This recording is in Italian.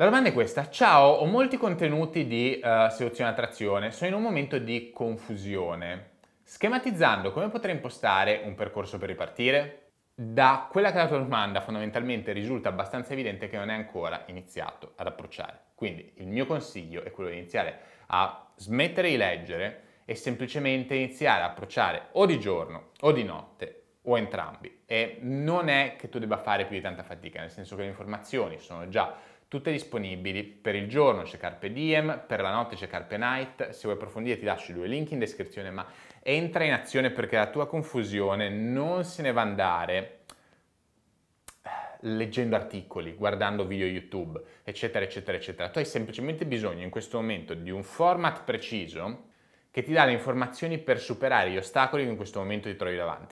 La domanda è questa, ciao, ho molti contenuti di uh, selezione attrazione, sono in un momento di confusione. Schematizzando, come potrei impostare un percorso per ripartire? Da quella che è la tua domanda fondamentalmente risulta abbastanza evidente che non è ancora iniziato ad approcciare. Quindi il mio consiglio è quello di iniziare a smettere di leggere e semplicemente iniziare a approcciare o di giorno o di notte o entrambi. E non è che tu debba fare più di tanta fatica, nel senso che le informazioni sono già tutte disponibili per il giorno c'è Carpe Diem, per la notte c'è Carpe Night, se vuoi approfondire ti lascio i due link in descrizione, ma entra in azione perché la tua confusione non se ne va andare eh, leggendo articoli, guardando video YouTube, eccetera, eccetera, eccetera. Tu hai semplicemente bisogno in questo momento di un format preciso che ti dà le informazioni per superare gli ostacoli che in questo momento ti trovi davanti.